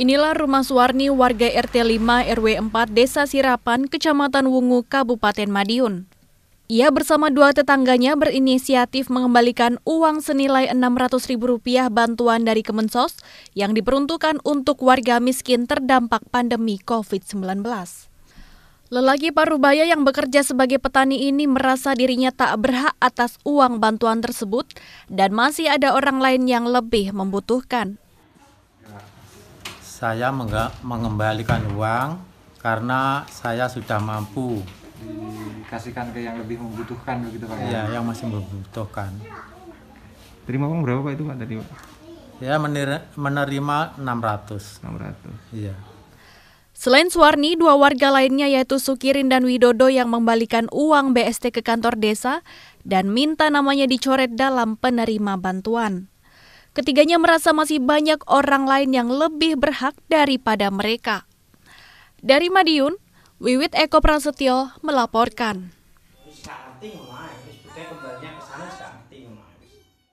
Inilah rumah Suwarni warga RT 5 RW 4 Desa Sirapan, Kecamatan Wungu, Kabupaten Madiun. Ia bersama dua tetangganya berinisiatif mengembalikan uang senilai Rp600.000 bantuan dari Kemensos yang diperuntukkan untuk warga miskin terdampak pandemi COVID-19. Lelaki Parubaya yang bekerja sebagai petani ini merasa dirinya tak berhak atas uang bantuan tersebut dan masih ada orang lain yang lebih membutuhkan saya mengembalikan uang karena saya sudah mampu dikasihkan ke yang lebih membutuhkan begitu pak ya iya, yang masih membutuhkan terima uang berapa pak itu pak tadi pak ya menerima 600 600 iya Selain Suwarni, dua warga lainnya yaitu Sukirin dan Widodo yang membalikan uang BST ke kantor desa dan minta namanya dicoret dalam penerima bantuan. Ketiganya merasa masih banyak orang lain yang lebih berhak daripada mereka. Dari Madiun, Wiwit Eko Prasetyo melaporkan.